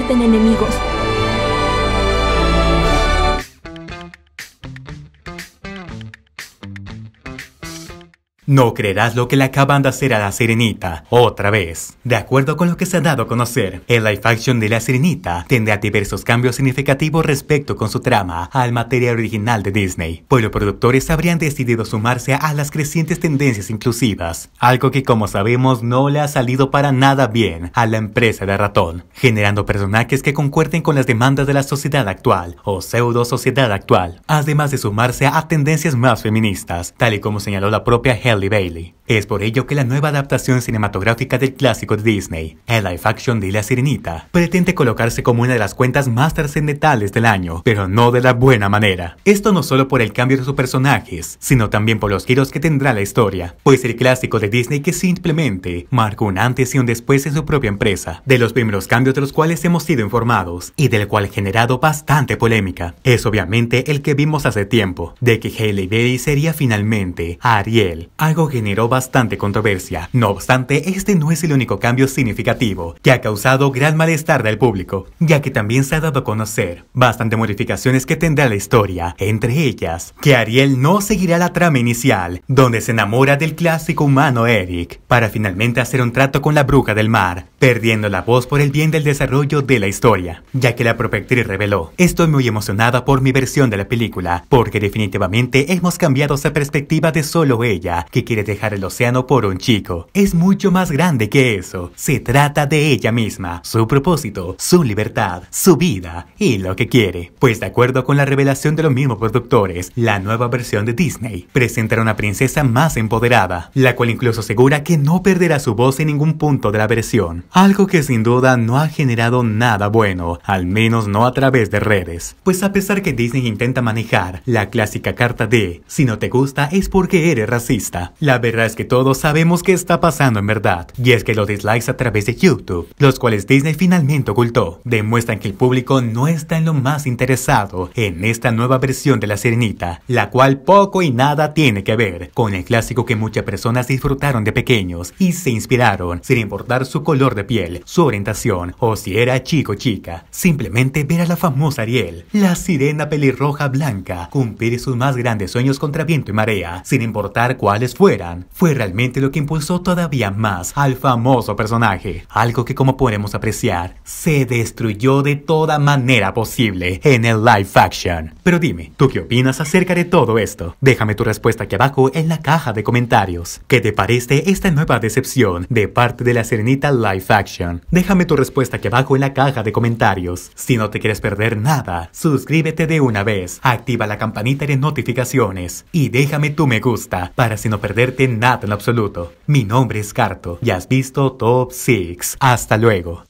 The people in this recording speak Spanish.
convierten en enemigos. No creerás lo que le acaban de hacer a la Sirenita, otra vez. De acuerdo con lo que se ha dado a conocer, el live action de la Sirenita tendrá diversos cambios significativos respecto con su trama al material original de Disney, pues los productores habrían decidido sumarse a las crecientes tendencias inclusivas, algo que como sabemos no le ha salido para nada bien a la empresa de ratón, generando personajes que concuerden con las demandas de la sociedad actual o pseudo sociedad actual, además de sumarse a tendencias más feministas, tal y como señaló la propia Helen Bailey. Es por ello que la nueva adaptación cinematográfica del clásico de Disney, el live action de La Sirenita, pretende colocarse como una de las cuentas más trascendentales del año, pero no de la buena manera. Esto no solo por el cambio de sus personajes, sino también por los giros que tendrá la historia, pues el clásico de Disney que simplemente marcó un antes y un después en su propia empresa, de los primeros cambios de los cuales hemos sido informados y del cual ha generado bastante polémica. Es obviamente el que vimos hace tiempo, de que Haley Bailey sería finalmente Ariel, algo generó bastante controversia. No obstante, este no es el único cambio significativo que ha causado gran malestar del público, ya que también se ha dado a conocer bastante modificaciones que tendrá la historia, entre ellas que Ariel no seguirá la trama inicial, donde se enamora del clásico humano Eric, para finalmente hacer un trato con la bruja del mar, perdiendo la voz por el bien del desarrollo de la historia, ya que la actriz reveló, estoy muy emocionada por mi versión de la película, porque definitivamente hemos cambiado esa perspectiva de solo ella, que quiere dejar el océano por un chico. Es mucho más grande que eso. Se trata de ella misma, su propósito, su libertad, su vida y lo que quiere. Pues de acuerdo con la revelación de los mismos productores, la nueva versión de Disney presentará una princesa más empoderada, la cual incluso asegura que no perderá su voz en ningún punto de la versión. Algo que sin duda no ha generado nada bueno, al menos no a través de redes. Pues a pesar que Disney intenta manejar la clásica carta de si no te gusta es porque eres racista, la verdad es que todos sabemos qué está pasando en verdad, y es que los dislikes a través de YouTube, los cuales Disney finalmente ocultó, demuestran que el público no está en lo más interesado en esta nueva versión de La Sirenita, la cual poco y nada tiene que ver con el clásico que muchas personas disfrutaron de pequeños y se inspiraron, sin importar su color de piel, su orientación o si era chico o chica. Simplemente ver a la famosa Ariel, la sirena pelirroja blanca, cumplir sus más grandes sueños contra viento y marea, sin importar cuáles fueran, fue realmente lo que impulsó todavía más al famoso personaje, algo que como podemos apreciar, se destruyó de toda manera posible en el live action. Pero dime, ¿tú qué opinas acerca de todo esto? Déjame tu respuesta aquí abajo en la caja de comentarios. ¿Qué te parece esta nueva decepción de parte de la Serenita live action? Déjame tu respuesta aquí abajo en la caja de comentarios. Si no te quieres perder nada, suscríbete de una vez, activa la campanita de notificaciones y déjame tu me gusta para si no perderte nada en absoluto. Mi nombre es Carto y has visto Top 6. Hasta luego.